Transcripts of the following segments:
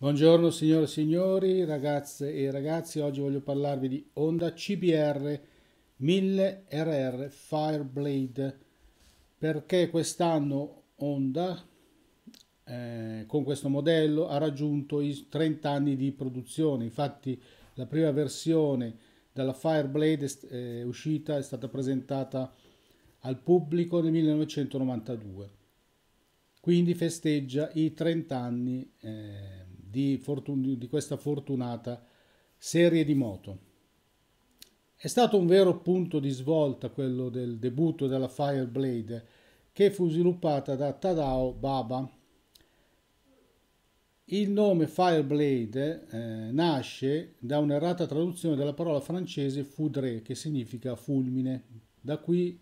Buongiorno signore e signori, ragazze e ragazzi, oggi voglio parlarvi di Honda CBR 1000RR Fireblade perché quest'anno Honda eh, con questo modello ha raggiunto i 30 anni di produzione, infatti la prima versione della Fireblade è uscita è stata presentata al pubblico nel 1992, quindi festeggia i 30 anni eh, di, fortun- di questa fortunata serie di moto. È stato un vero punto di svolta quello del debutto della Fireblade che fu sviluppata da Tadao Baba. Il nome Fireblade eh, nasce da un'errata traduzione della parola francese foudre che significa fulmine. Da qui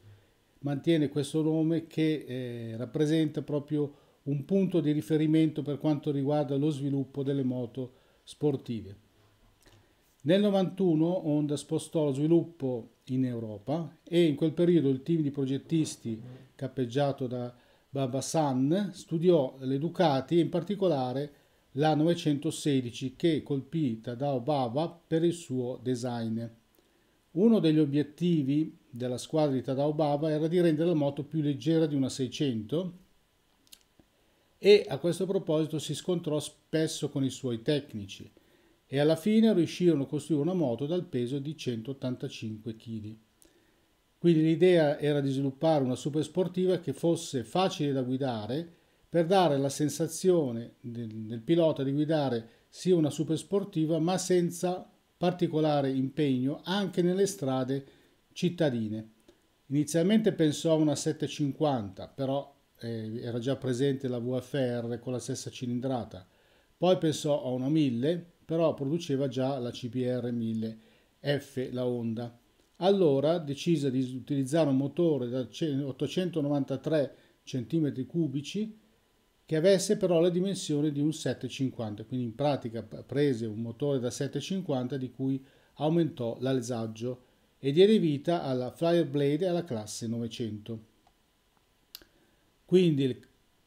mantiene questo nome che eh, rappresenta proprio un punto di riferimento per quanto riguarda lo sviluppo delle moto sportive. Nel 91 Honda spostò lo sviluppo in Europa e in quel periodo il team di progettisti cappeggiato da Baba San studiò le Ducati e in particolare la 916 che colpì Tadao Baba per il suo design. Uno degli obiettivi della squadra di Tadao Baba era di rendere la moto più leggera di una 600 e a questo proposito si scontrò spesso con i suoi tecnici e alla fine riuscirono a costruire una moto dal peso di 185 kg. Quindi l'idea era di sviluppare una super sportiva che fosse facile da guidare per dare la sensazione del, del pilota di guidare sia una super sportiva ma senza particolare impegno anche nelle strade cittadine. Inizialmente pensò a una 750, però eh, era già presente la VFR con la stessa cilindrata, poi pensò a una 1000, però produceva già la CPR 1000 F, la Honda. Allora decise di utilizzare un motore da 893 cm3 che avesse però le dimensioni di un 750, quindi in pratica prese un motore da 750 di cui aumentò l'alzaggio e diede vita alla Flyer Blade e alla classe 900. Quindi le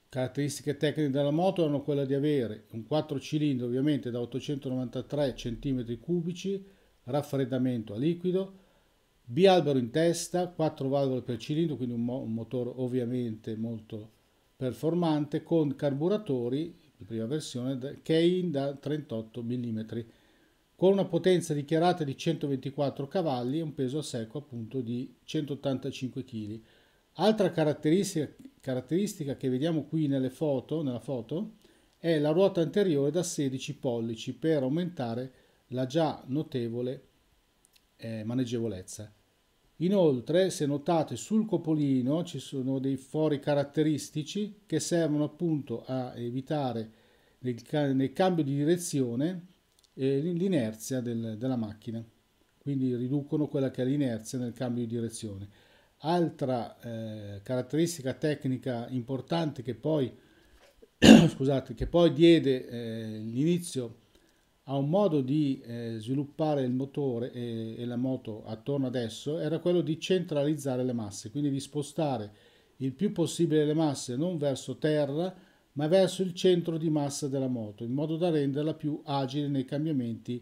caratteristiche tecniche della moto erano quella di avere un 4 cilindri ovviamente da 893 cm3, raffreddamento a liquido, bialbero in testa, 4 valvole per cilindro, quindi un, mo un motore ovviamente molto performante con carburatori, prima versione, che è da 38 mm, con una potenza dichiarata di 124 cavalli e un peso a secco appunto di 185 kg. Altra caratteristica caratteristica che vediamo qui nelle foto, nella foto è la ruota anteriore da 16 pollici per aumentare la già notevole eh, maneggevolezza. Inoltre, se notate sul copolino ci sono dei fori caratteristici che servono appunto a evitare nel, nel cambio di direzione eh, l'inerzia del, della macchina, quindi riducono quella che è l'inerzia nel cambio di direzione. Altra eh, caratteristica tecnica importante che poi, scusate, che poi diede eh, l'inizio a un modo di eh, sviluppare il motore e, e la moto attorno ad esso era quello di centralizzare le masse, quindi di spostare il più possibile le masse non verso terra ma verso il centro di massa della moto in modo da renderla più agile nei cambiamenti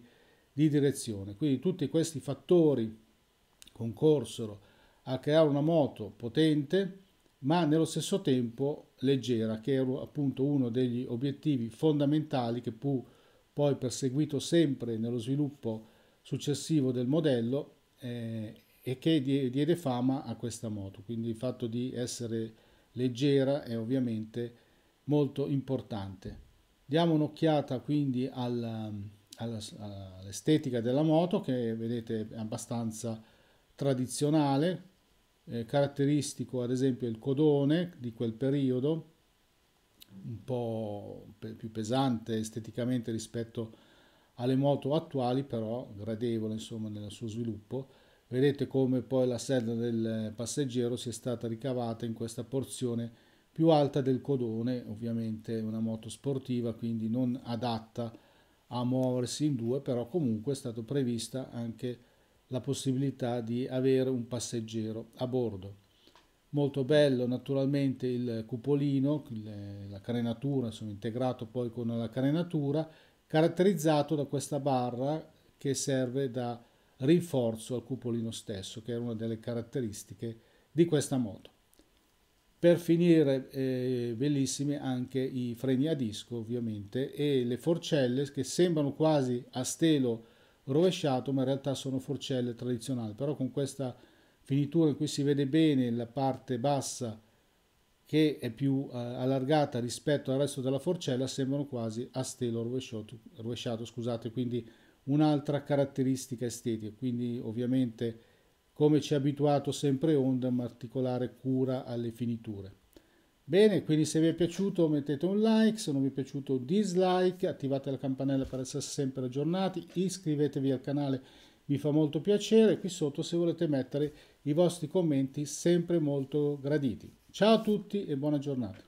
di direzione. Quindi tutti questi fattori concorsero a creare una moto potente ma nello stesso tempo leggera, che era appunto uno degli obiettivi fondamentali che fu poi perseguito sempre nello sviluppo successivo del modello eh, e che diede fama a questa moto. Quindi il fatto di essere leggera è ovviamente molto importante. Diamo un'occhiata quindi alla, alla, all'estetica della moto che vedete è abbastanza tradizionale, eh, caratteristico ad esempio il codone di quel periodo, un po' più pesante esteticamente rispetto alle moto attuali, però gradevole insomma nel suo sviluppo. Vedete come poi la sedia del passeggero sia stata ricavata in questa porzione più alta del codone, ovviamente una moto sportiva, quindi non adatta a muoversi in due, però comunque è stata prevista anche la possibilità di avere un passeggero a bordo. Molto bello naturalmente il cupolino, la carenatura, sono integrato poi con la carenatura, caratterizzato da questa barra che serve da rinforzo al cupolino stesso, che è una delle caratteristiche di questa moto. Per finire, eh, bellissimi anche i freni a disco ovviamente e le forcelle che sembrano quasi a stelo rovesciato, ma in realtà sono forcelle tradizionali, però con questa finitura in cui si vede bene la parte bassa che è più eh, allargata rispetto al resto della forcella, sembrano quasi a stelo rovesciato, rovesciato scusate, quindi un'altra caratteristica estetica, quindi ovviamente come ci ha abituato sempre Honda, ma particolare cura alle finiture. Bene, quindi se vi è piaciuto mettete un like, se non vi è piaciuto dislike, attivate la campanella per essere sempre aggiornati, iscrivetevi al canale, mi fa molto piacere, qui sotto se volete mettere i vostri commenti sempre molto graditi. Ciao a tutti e buona giornata.